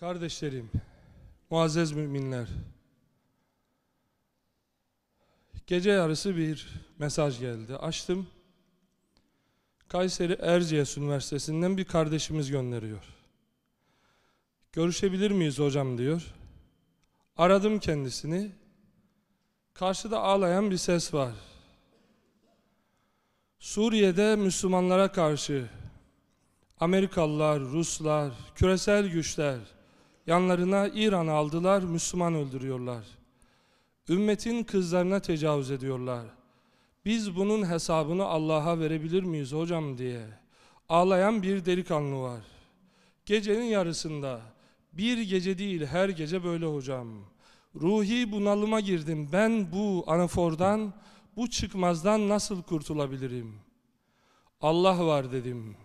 Kardeşlerim, muazzez müminler. Gece yarısı bir mesaj geldi. Açtım. Kayseri Erciyes Üniversitesi'nden bir kardeşimiz gönderiyor. Görüşebilir miyiz hocam diyor. Aradım kendisini. Karşıda ağlayan bir ses var. Suriye'de Müslümanlara karşı Amerikalılar, Ruslar, küresel güçler Yanlarına İran aldılar, Müslüman öldürüyorlar. Ümmetin kızlarına tecavüz ediyorlar. Biz bunun hesabını Allah'a verebilir miyiz hocam diye. Ağlayan bir delikanlı var. Gecenin yarısında, bir gece değil her gece böyle hocam. Ruhi bunalıma girdim. Ben bu anafordan, bu çıkmazdan nasıl kurtulabilirim? Allah var dedim.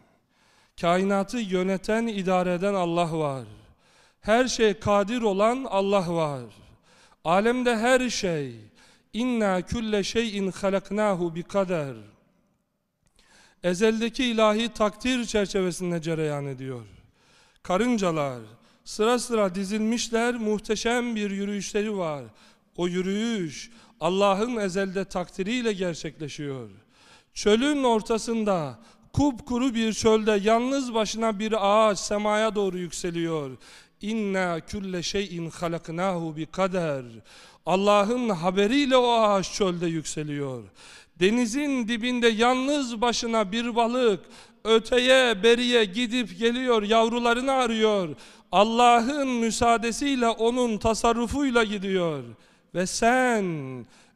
Kainatı yöneten, idare eden Allah var. Her şey kadir olan Allah var. Alemde her şey. inna külle şeyin halaknahu bi kader. Ezeldeki ilahi takdir çerçevesinde cereyan ediyor. Karıncalar sıra sıra dizilmişler, muhteşem bir yürüyüşleri var. O yürüyüş Allah'ın ezelde takdiriyle gerçekleşiyor. Çölün ortasında kupkuru bir çölde yalnız başına bir ağaç semaya doğru yükseliyor. İnna külle şeyin halaknahu bi kader. Allah'ın haberiyle o ağaç çölde yükseliyor. Denizin dibinde yalnız başına bir balık öteye beriye gidip geliyor yavrularını arıyor. Allah'ın müsaadesiyle onun tasarrufuyla gidiyor. Ve sen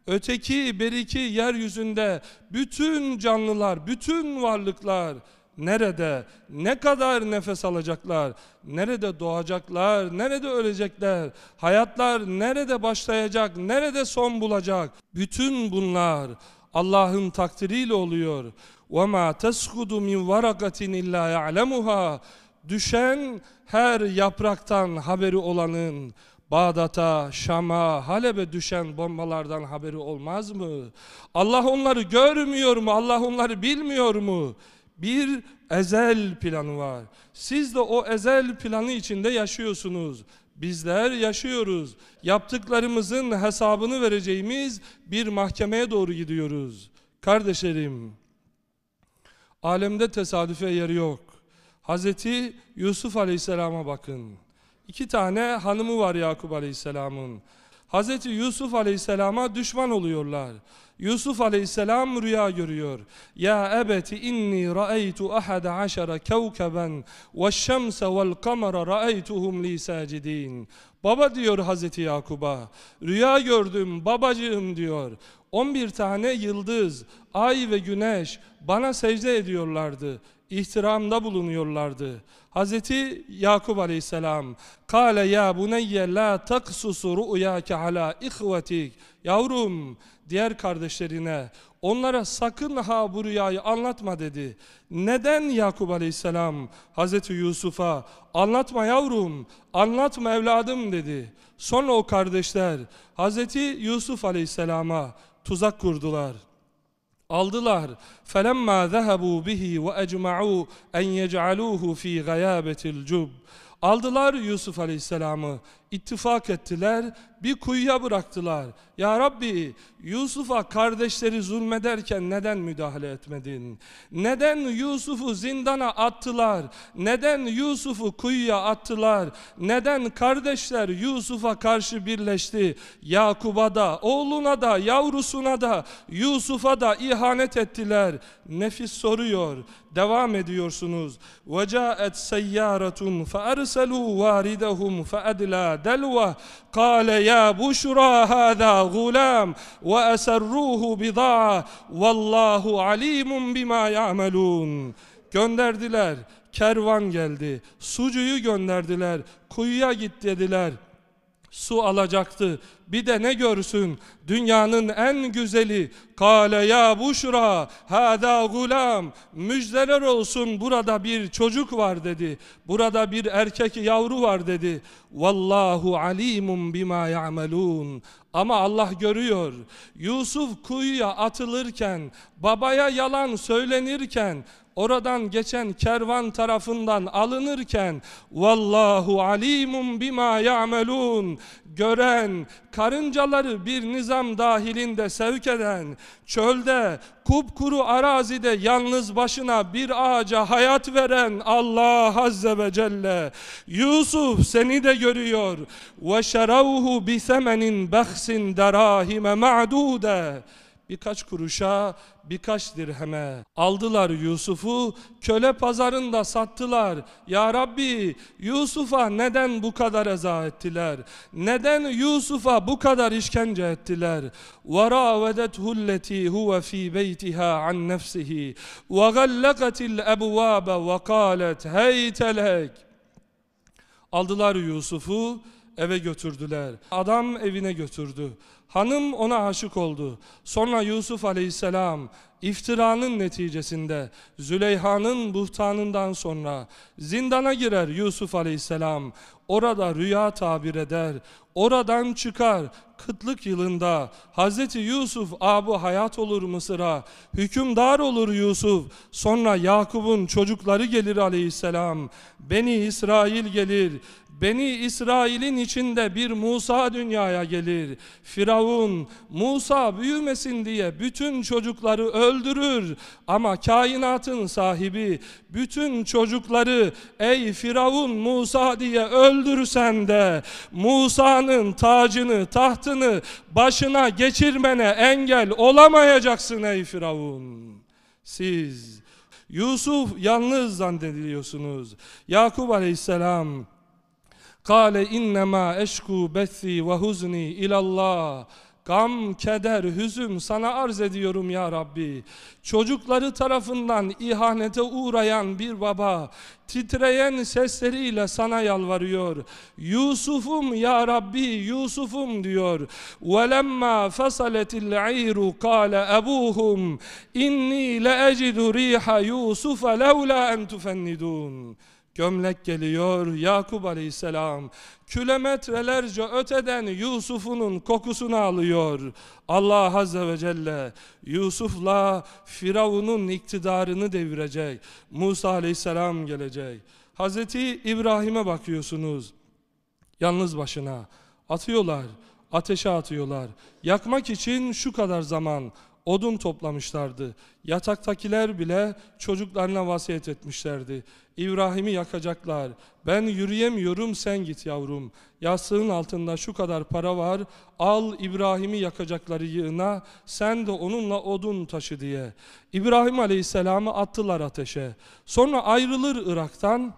öteki beriki yeryüzünde bütün canlılar, bütün varlıklar nerede, ne kadar nefes alacaklar, nerede doğacaklar, nerede ölecekler, hayatlar nerede başlayacak, nerede son bulacak. Bütün bunlar Allah'ın takdiriyle oluyor. وَمَا تَسْخُدُ مِنْ وَرَقَةٍ اِلَّا يَعْلَمُهَا Düşen her yapraktan haberi olanın, Bağdat'a, Şam'a, Halep'e düşen bombalardan haberi olmaz mı? Allah onları görmüyor mu? Allah onları bilmiyor mu? bir ezel planı var. Siz de o ezel planı içinde yaşıyorsunuz. Bizler yaşıyoruz. Yaptıklarımızın hesabını vereceğimiz bir mahkemeye doğru gidiyoruz. Kardeşlerim, alemde tesadüfe yer yok. Hazreti Yusuf Aleyhisselam'a bakın. İki tane hanımı var Yakup Aleyhisselam'ın. Hz. Yusuf Aleyhisselam'a düşman oluyorlar. Yusuf Aleyhisselam rüya görüyor. Ya ebeti inni raeytu ahada aşara kevkeben ve şemse vel kamera raeytuhum li sacidin. Baba diyor Hazreti Yakub'a. Rüya gördüm babacığım diyor. 11 tane yıldız, ay ve güneş bana secde ediyorlardı. İhtiramda bulunuyorlardı. Hazreti Yakup Aleyhisselam "Kale ya buneyye la taksusu ru'yake ala ihvetik." Yavrum, diğer kardeşlerine onlara sakın ha bu rüyayı anlatma dedi. Neden Yakup Aleyhisselam Hazreti Yusuf'a anlatma yavrum, anlatma evladım dedi. Sonra o kardeşler Hazreti Yusuf Aleyhisselam'a tuzak kurdular. Aldılar. فَلَمَّا ذَهَبُوا ve وَاَجْمَعُوا اَنْ يَجْعَلُوهُ fi غَيَابَةِ الْجُبِّ Aldılar Yusuf Aleyhisselam'ı ittifak ettiler, bir kuyuya bıraktılar. Ya Rabbi Yusuf'a kardeşleri zulmederken neden müdahale etmedin? Neden Yusuf'u zindana attılar? Neden Yusuf'u kuyuya attılar? Neden kardeşler Yusuf'a karşı birleşti? Yakub'a da, oğluna da, yavrusuna da, Yusuf'a da ihanet ettiler. Nefis soruyor. Devam ediyorsunuz. وَجَاءَتْ سَيَّارَةٌ فَأَرْسَلُوا وَارِدَهُمْ فَأَدْلَى دلوه قال يا بشرى هذا غلام وأسروه بضاعة والله عليم بما يعملون gönderdiler kervan geldi sucuyu gönderdiler kuyuya git dediler su alacaktı bir de ne görsün? Dünyanın en güzeli. Kale ya buşra hada gulam. Müjdeler olsun burada bir çocuk var dedi. Burada bir erkek yavru var dedi. Vallahu alimun bima ya'malun. Ama Allah görüyor. Yusuf kuyuya atılırken, babaya yalan söylenirken, oradan geçen kervan tarafından alınırken vallahu alimun bima ya'melun gören karıncaları bir nizam dahilinde sevk eden, çölde, kupkuru arazide yalnız başına bir ağaca hayat veren Allah Azze ve Celle, Yusuf seni de görüyor. وَشَرَوْهُ بِثَمَنٍ بَخْسٍ دَرَاهِمَ مَعْدُودًا birkaç kuruşa, birkaç dirheme. Aldılar Yusuf'u, köle pazarında sattılar. Ya Rabbi, Yusuf'a neden bu kadar eza ettiler? Neden Yusuf'a bu kadar işkence ettiler? وَرَاوَدَتْهُ الَّتِي هُوَ ف۪ي بَيْتِهَا عَنْ نَفْسِهِ وَغَلَّقَتِ الْأَبْوَابَ وَقَالَتْ هَيْتَ لَكَ Aldılar Yusuf'u, eve götürdüler. Adam evine götürdü. Hanım ona aşık oldu. Sonra Yusuf aleyhisselam iftiranın neticesinde Züleyha'nın buhtanından sonra zindana girer Yusuf aleyhisselam. Orada rüya tabir eder. Oradan çıkar kıtlık yılında Hz. Yusuf abu hayat olur Mısır'a. Hükümdar olur Yusuf. Sonra Yakup'un çocukları gelir aleyhisselam. Beni İsrail gelir. Beni İsrail'in içinde bir Musa dünyaya gelir. Firavun Musa büyümesin diye bütün çocukları öldürür. Ama kainatın sahibi bütün çocukları ey Firavun Musa diye öldürsen de Musa'nın tacını tahtını başına geçirmene engel olamayacaksın ey Firavun. Siz Yusuf yalnız zannediliyorsunuz. Yakup aleyhisselam Kale innema eşku bethi ve huzni ilallah. Gam, keder, hüzün sana arz ediyorum ya Rabbi. Çocukları tarafından ihanete uğrayan bir baba titreyen sesleriyle sana yalvarıyor. Yusuf'um ya Rabbi Yusuf'um diyor. وَلَمَّا فَصَلَتِ الْعِيرُ قَالَ أَبُوهُمْ اِنِّي لَأَجِدُ رِيحَ يُوسُفَ لَوْلَا اَنْ تُفَنِّدُونَ gömlek geliyor Yakup aleyhisselam kilometrelerce öteden Yusuf'unun kokusunu alıyor. Allah Azze ve Celle Yusuf'la Firavun'un iktidarını devirecek. Musa aleyhisselam gelecek. Hazreti İbrahim'e bakıyorsunuz. Yalnız başına atıyorlar, ateşe atıyorlar. Yakmak için şu kadar zaman odun toplamışlardı. Yataktakiler bile çocuklarına vasiyet etmişlerdi. İbrahim'i yakacaklar. Ben yürüyemiyorum sen git yavrum. Yastığın altında şu kadar para var. Al İbrahim'i yakacakları yığına. Sen de onunla odun taşı diye. İbrahim Aleyhisselam'ı attılar ateşe. Sonra ayrılır Irak'tan.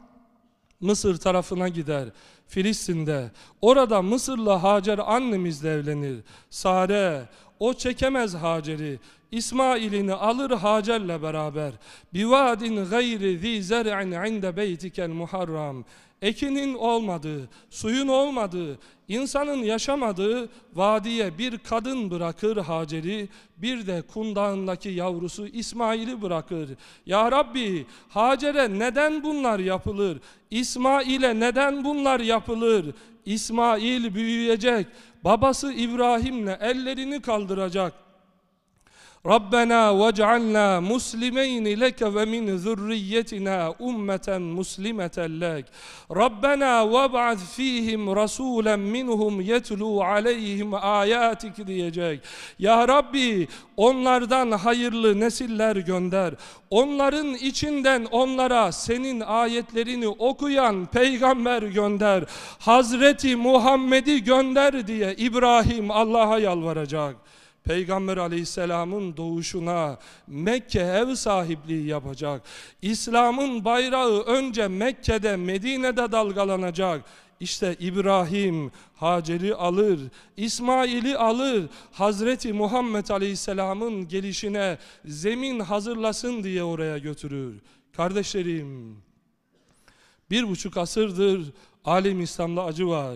Mısır tarafına gider. Filistin'de. Orada Mısırlı Hacer annemizle evlenir. Sare o çekemez Hacer'i. İsmail'ini alır Hacer'le beraber. Bivadin gayri zi zer'in inde beytikel muharram. Ekinin olmadığı, suyun olmadığı, insanın yaşamadığı vadiye bir kadın bırakır Hacer'i, bir de kundağındaki yavrusu İsmail'i bırakır. Ya Rabbi, Hacer'e neden bunlar yapılır? İsmail'e neden bunlar yapılır? İsmail büyüyecek babası İbrahim'le ellerini kaldıracak. Rabbena vec'alna muslimeyni leke ve min zürriyetina ummeten muslimeten lek. Rabbena veb'at fihim rasulen minhum yetlu aleyhim ayatik diyecek. Ya Rabbi onlardan hayırlı nesiller gönder. Onların içinden onlara senin ayetlerini okuyan peygamber gönder. Hazreti Muhammed'i gönder diye İbrahim Allah'a yalvaracak. Peygamber aleyhisselamın doğuşuna Mekke ev sahipliği yapacak. İslam'ın bayrağı önce Mekke'de Medine'de dalgalanacak. İşte İbrahim Hacer'i alır, İsmail'i alır, Hazreti Muhammed Aleyhisselam'ın gelişine zemin hazırlasın diye oraya götürür. Kardeşlerim, bir buçuk asırdır alim İslam'da acı var,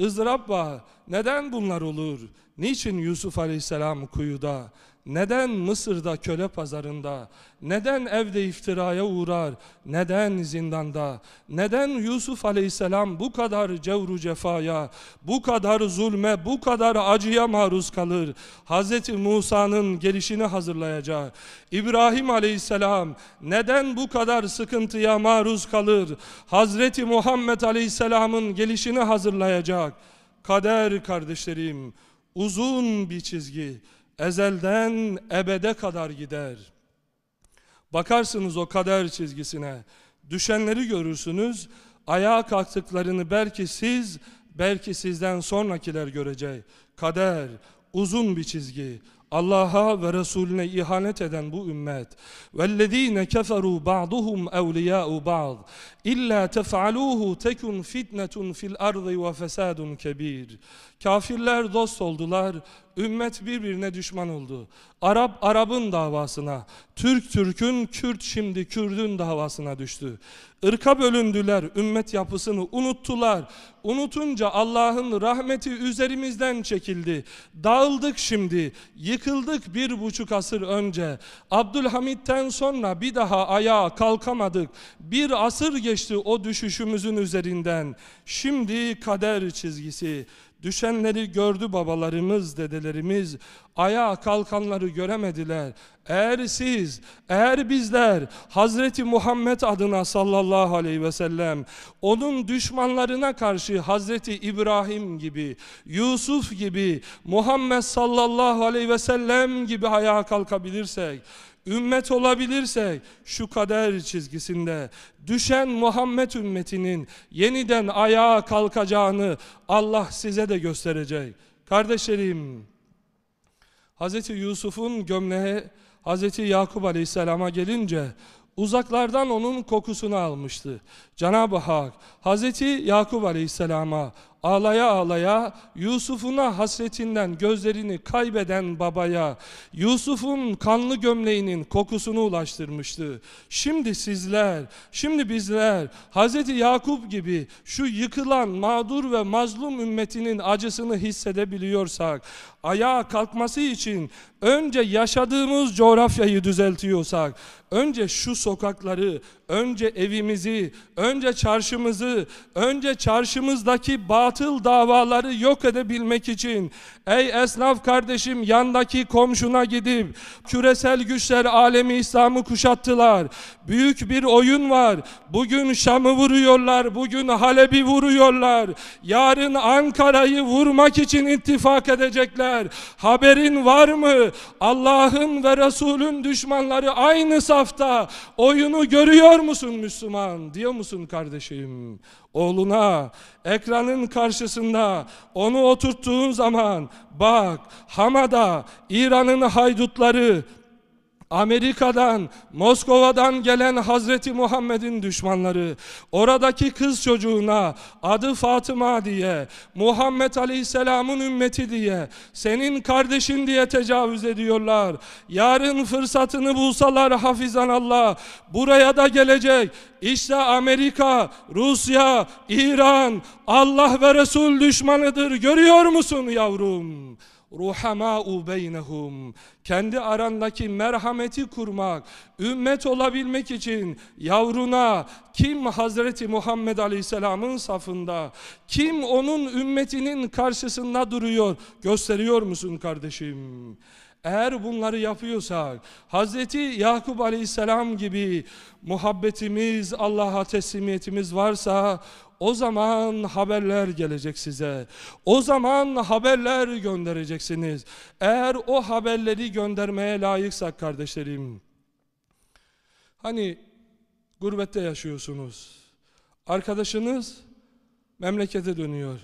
ızdırap var. Neden bunlar olur? Niçin Yusuf Aleyhisselam kuyuda, neden Mısır'da köle pazarında, neden evde iftiraya uğrar, neden zindanda, neden Yusuf Aleyhisselam bu kadar cevru cefaya, bu kadar zulme, bu kadar acıya maruz kalır? Hz. Musa'nın gelişini hazırlayacağı, İbrahim Aleyhisselam neden bu kadar sıkıntıya maruz kalır? Hz. Muhammed Aleyhisselam'ın gelişini hazırlayacak. Kader kardeşlerim, uzun bir çizgi ezelden ebede kadar gider. Bakarsınız o kader çizgisine, düşenleri görürsünüz, ayağa kalktıklarını belki siz, belki sizden sonrakiler görecek. Kader, uzun bir çizgi, Allah'a ve Resulüne ihanet eden bu ümmet. وَالَّذ۪ينَ كَفَرُوا بَعْضُهُمْ اَوْلِيَاءُ بَعْضٍ İlla tef'aluhu tekun fitnetun fil ardı ve fesadun kebir. Kafirler dost oldular, ümmet birbirine düşman oldu. Arap Arap'ın davasına, Türk Türk'ün, Kürt şimdi Kürd'ün davasına düştü. Irka bölündüler, ümmet yapısını unuttular. Unutunca Allah'ın rahmeti üzerimizden çekildi. Dağıldık şimdi, yıkıldık bir buçuk asır önce. Abdülhamit'ten sonra bir daha ayağa kalkamadık. Bir asır geçti geçti o düşüşümüzün üzerinden. Şimdi kader çizgisi. Düşenleri gördü babalarımız, dedelerimiz. Ayağa kalkanları göremediler. Eğer siz, eğer bizler Hazreti Muhammed adına sallallahu aleyhi ve sellem onun düşmanlarına karşı Hazreti İbrahim gibi, Yusuf gibi, Muhammed sallallahu aleyhi ve sellem gibi ayağa kalkabilirsek, ümmet olabilirsek şu kader çizgisinde düşen Muhammed ümmetinin yeniden ayağa kalkacağını Allah size de gösterecek. Kardeşlerim, Hz. Yusuf'un gömleği Hz. Yakup Aleyhisselam'a gelince uzaklardan onun kokusunu almıştı. Cenab-ı Hak Hz. Yakup Aleyhisselam'a ağlaya ağlaya Yusuf'una hasretinden gözlerini kaybeden babaya Yusuf'un kanlı gömleğinin kokusunu ulaştırmıştı. Şimdi sizler, şimdi bizler Hz. Yakup gibi şu yıkılan mağdur ve mazlum ümmetinin acısını hissedebiliyorsak ayağa kalkması için önce yaşadığımız coğrafyayı düzeltiyorsak önce şu sokakları, önce evimizi, önce önce çarşımızı, önce çarşımızdaki batıl davaları yok edebilmek için ey esnaf kardeşim yandaki komşuna gidip küresel güçler alemi İslam'ı kuşattılar. Büyük bir oyun var. Bugün Şam'ı vuruyorlar, bugün Halep'i vuruyorlar. Yarın Ankara'yı vurmak için ittifak edecekler. Haberin var mı? Allah'ın ve Resul'ün düşmanları aynı safta. Oyunu görüyor musun Müslüman? Diyor musun? oturtuyorsun kardeşim. Oğluna ekranın karşısında onu oturttuğun zaman bak Hamada İran'ın haydutları Amerika'dan, Moskova'dan gelen Hazreti Muhammed'in düşmanları, oradaki kız çocuğuna adı Fatıma diye, Muhammed Aleyhisselam'ın ümmeti diye, senin kardeşin diye tecavüz ediyorlar. Yarın fırsatını bulsalar hafizan Allah, buraya da gelecek. İşte Amerika, Rusya, İran, Allah ve Resul düşmanıdır. Görüyor musun yavrum? ruhamâ'u beynehum. Kendi arandaki merhameti kurmak, ümmet olabilmek için yavruna kim Hazreti Muhammed Aleyhisselam'ın safında, kim onun ümmetinin karşısında duruyor gösteriyor musun kardeşim? Eğer bunları yapıyorsak Hazreti Yakup Aleyhisselam gibi muhabbetimiz Allah'a teslimiyetimiz varsa o zaman haberler gelecek size. O zaman haberler göndereceksiniz. Eğer o haberleri göndermeye layıksak kardeşlerim. Hani gurbette yaşıyorsunuz. Arkadaşınız memlekete dönüyor.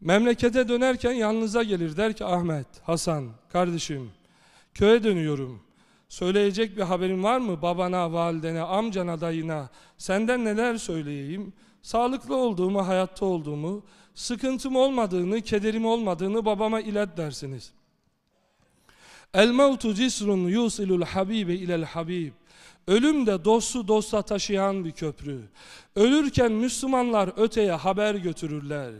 Memlekete dönerken yanınıza gelir der ki Ahmet, Hasan, kardeşim köye dönüyorum. Söyleyecek bir haberin var mı babana, validene, amcana, dayına? Senden neler söyleyeyim?'' Sağlıklı olduğumu, hayatta olduğumu, sıkıntım olmadığını, kederim olmadığını babama ilet dersiniz. El mevtu cisrun yusilul habibe ilel habib. Ölüm de dostu dosta taşıyan bir köprü. Ölürken Müslümanlar öteye haber götürürler.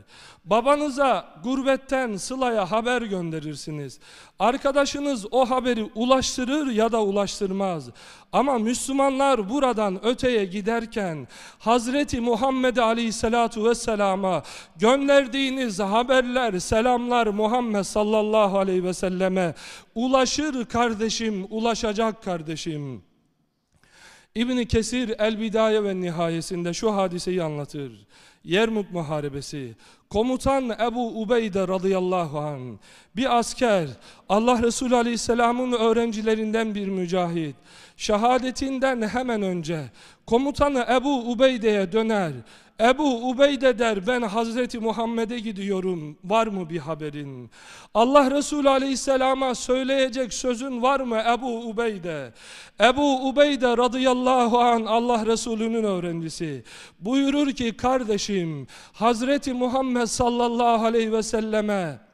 Babanıza gurbetten sılaya haber gönderirsiniz. Arkadaşınız o haberi ulaştırır ya da ulaştırmaz. Ama Müslümanlar buradan öteye giderken Hazreti Muhammed Aleyhisselatu Vesselam'a gönderdiğiniz haberler, selamlar Muhammed sallallahu aleyhi ve selleme ulaşır kardeşim, ulaşacak kardeşim. İbni Kesir El Bidaye ve Nihayesinde şu hadiseyi anlatır. Yermut Muharebesi. Komutan Ebu Ubeyde radıyallahu an bir asker Allah Resulü aleyhisselamın öğrencilerinden bir mücahit. Şehadetinden hemen önce komutanı Ebu Ubeyde'ye döner. Ebu Ubeyde der ben Hazreti Muhammed'e gidiyorum var mı bir haberin? Allah Resulü Aleyhisselam'a söyleyecek sözün var mı Ebu Ubeyde? Ebu Ubeyde radıyallahu an Allah Resulü'nün öğrencisi buyurur ki kardeşim Hazreti Muhammed sallallahu aleyhi ve selleme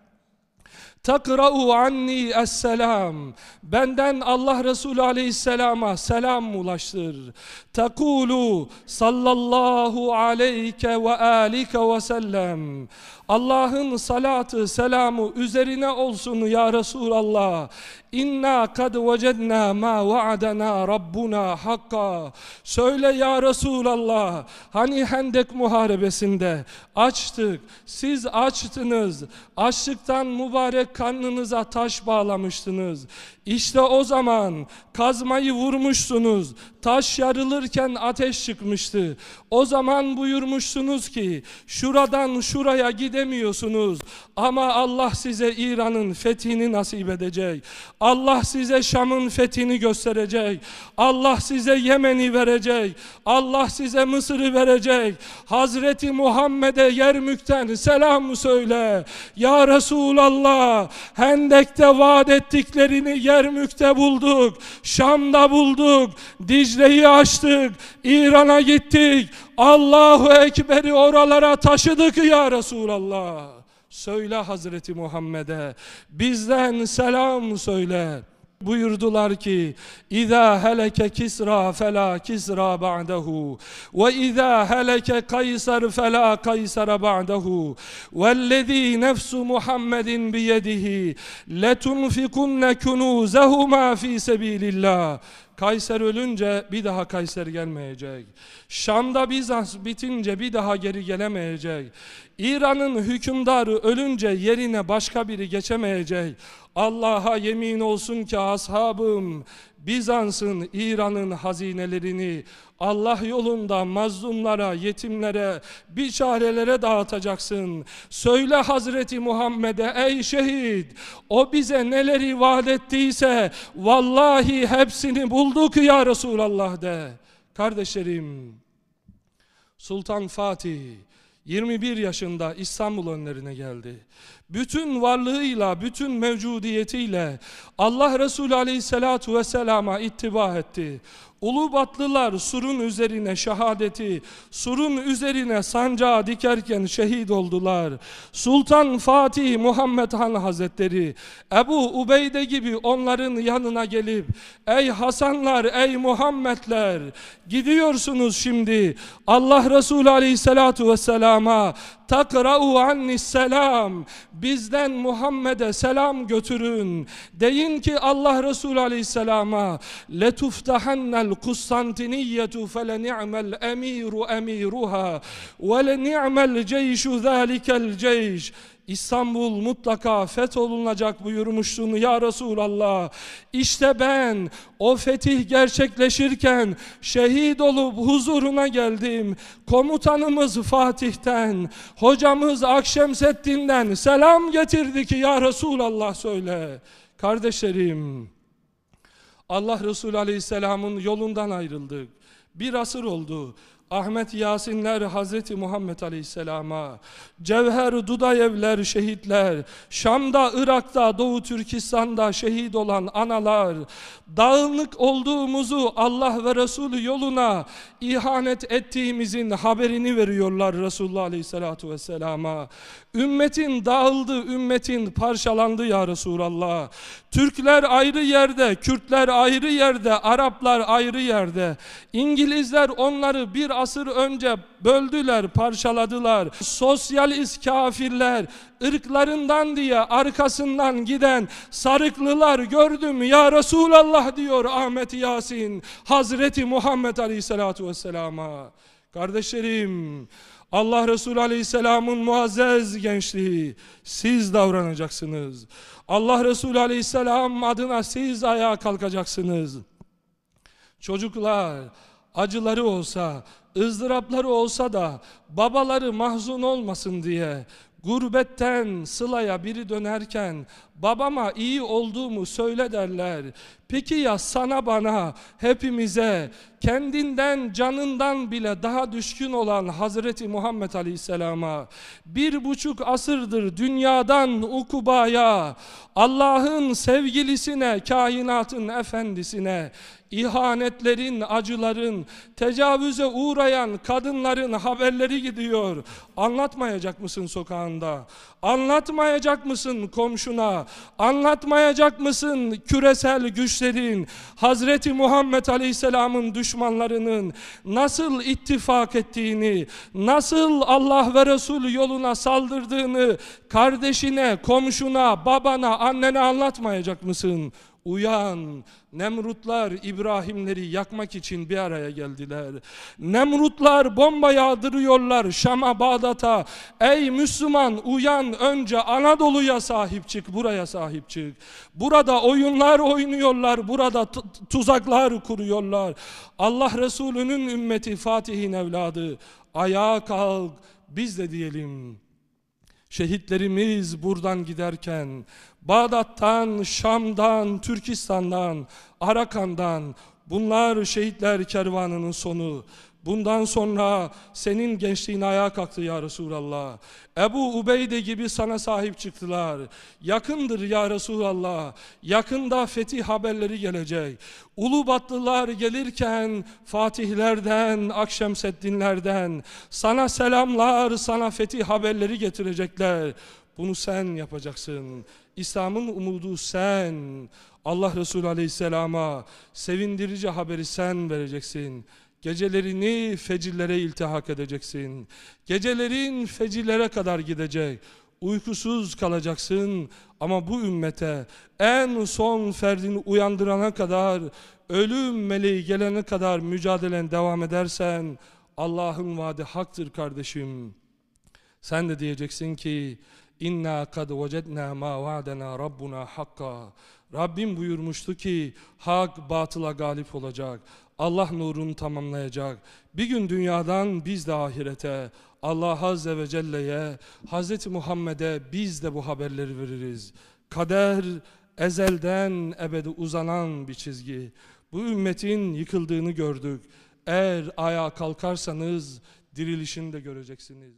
takra'u anni esselam benden Allah Resulü aleyhisselama selam ulaştır takulu sallallahu aleyke ve alike ve sellem Allah'ın salatı selamı üzerine olsun ya Resulallah İnna kad vecedna ma vaadana Rabbuna hakka. Söyle ya Resulallah. Hani Hendek muharebesinde açtık. Siz açtınız. Açlıktan mübarek karnınıza taş bağlamıştınız. İşte o zaman kazmayı vurmuşsunuz. Taş yarılırken ateş çıkmıştı. O zaman buyurmuşsunuz ki şuradan şuraya gidemiyorsunuz. Ama Allah size İran'ın fethini nasip edecek. Allah size Şam'ın fethini gösterecek. Allah size Yemen'i verecek. Allah size Mısır'ı verecek. Hazreti Muhammed'e Yermük'ten selam söyle. Ya Resulallah Hendek'te vaat ettiklerini yer Yermük'te bulduk, Şam'da bulduk, Dicle'yi açtık, İran'a gittik. Allahu Ekber'i oralara taşıdık ya Resulallah. Söyle Hazreti Muhammed'e bizden selam söyle buyurdular ki İza heleke kisra fela kisra ba'dehu ve iza heleke kaysar fela kaysara ba'dehu vellezî nefsu Muhammedin biyedihi letunfikunne kunuzehuma fi sebilillah Kayser ölünce bir daha Kayser gelmeyecek. Şam'da Bizans bitince bir daha geri gelemeyecek. İran'ın hükümdarı ölünce yerine başka biri geçemeyecek. Allah'a yemin olsun ki ashabım Bizans'ın İran'ın hazinelerini Allah yolunda mazlumlara, yetimlere, biçarelere dağıtacaksın. Söyle Hazreti Muhammed'e ey şehit o bize neleri vaat ettiyse vallahi hepsini bulduk ya Resulallah de. Kardeşlerim Sultan Fatih 21 yaşında İstanbul önlerine geldi. Bütün varlığıyla, bütün mevcudiyetiyle Allah Resulü Aleyhisselatu vesselama ittiba etti. Ulubatlılar surun üzerine şehadeti, surun üzerine sancağı dikerken şehit oldular. Sultan Fatih Muhammed Han Hazretleri, Ebu Ubeyde gibi onların yanına gelip, Ey Hasanlar, ey Muhammedler, gidiyorsunuz şimdi Allah Resulü Aleyhisselatu Vesselam'a, takra'u annis selam bizden Muhammed'e selam götürün deyin ki Allah Resulü Aleyhisselam'a letuftahannel القسطنطينية فلنعم الأمير أميرها ولنعم الجيش ذلك الجيش İstanbul mutlaka fetholunacak buyurmuştun ya Resulallah. İşte ben o fetih gerçekleşirken şehit olup huzuruna geldim. Komutanımız Fatih'ten, hocamız Akşemseddin'den selam getirdi ki ya Resulallah söyle. Kardeşlerim Allah Resulü Aleyhisselam'ın yolundan ayrıldık. Bir asır oldu. Ahmet Yasinler Hazreti Muhammed Aleyhisselam'a, Cevher Dudayevler şehitler, Şam'da, Irak'ta, Doğu Türkistan'da şehit olan analar, dağınlık olduğumuzu Allah ve Resulü yoluna ihanet ettiğimizin haberini veriyorlar Resulullah Aleyhisselatü Vesselam'a. Ümmetin dağıldı, ümmetin parçalandı ya Resulallah. Türkler ayrı yerde, Kürtler ayrı yerde, Araplar ayrı yerde. İngilizler onları bir asır önce böldüler, parçaladılar. Sosyalist kafirler, ırklarından diye arkasından giden sarıklılar gördüm ya Resulallah diyor Ahmet Yasin. Hazreti Muhammed Aleyhisselatu Vesselam'a. Kardeşlerim, Allah Resulü Aleyhisselam'ın muazzez gençliği siz davranacaksınız. Allah Resulü Aleyhisselam adına siz ayağa kalkacaksınız. Çocuklar, acıları olsa, ızdırapları olsa da babaları mahzun olmasın diye gurbetten sılaya biri dönerken babama iyi olduğumu söyle derler. Peki ya sana bana hepimize kendinden canından bile daha düşkün olan Hazreti Muhammed Aleyhisselam'a bir buçuk asırdır dünyadan ukubaya Allah'ın sevgilisine kainatın efendisine ihanetlerin, acıların, tecavüze uğrayan kadınların haberleri gidiyor. Anlatmayacak mısın sokağında? Anlatmayacak mısın komşuna? Anlatmayacak mısın küresel güçlere? kardeşlerin, Hazreti Muhammed Aleyhisselam'ın düşmanlarının nasıl ittifak ettiğini, nasıl Allah ve Resul yoluna saldırdığını kardeşine, komşuna, babana, annene anlatmayacak mısın? uyan. Nemrutlar İbrahimleri yakmak için bir araya geldiler. Nemrutlar bomba yağdırıyorlar Şam'a, Bağdat'a. Ey Müslüman uyan önce Anadolu'ya sahip çık, buraya sahip çık. Burada oyunlar oynuyorlar, burada tuzaklar kuruyorlar. Allah Resulü'nün ümmeti Fatih'in evladı. Ayağa kalk, biz de diyelim. Şehitlerimiz buradan giderken Bağdat'tan, Şam'dan, Türkistan'dan, Arakan'dan bunlar şehitler kervanının sonu. Bundan sonra senin gençliğin ayağa kalktı ya Resulallah. Ebu Ubeyde gibi sana sahip çıktılar. Yakındır ya Resulallah. Yakında fetih haberleri gelecek. Ulu Batlılar gelirken Fatihlerden, Akşemseddinlerden sana selamlar, sana fetih haberleri getirecekler. Bunu sen yapacaksın. İslam'ın umudu sen. Allah Resulü Aleyhisselam'a sevindirici haberi sen vereceksin. Gecelerini fecillere iltihak edeceksin. Gecelerin fecillere kadar gidecek. Uykusuz kalacaksın ama bu ümmete en son ferdini uyandırana kadar, ölüm meleği gelene kadar mücadelen devam edersen Allah'ın vaadi haktır kardeşim. Sen de diyeceksin ki İnna kad vecedna ma vaadena rabbuna hakka. Rabbim buyurmuştu ki hak batıla galip olacak. Allah nurunu tamamlayacak. Bir gün dünyadan biz de ahirete, Allah Azze ve Celle'ye, Hz. Muhammed'e biz de bu haberleri veririz. Kader ezelden ebedi uzanan bir çizgi. Bu ümmetin yıkıldığını gördük. Eğer ayağa kalkarsanız dirilişini de göreceksiniz.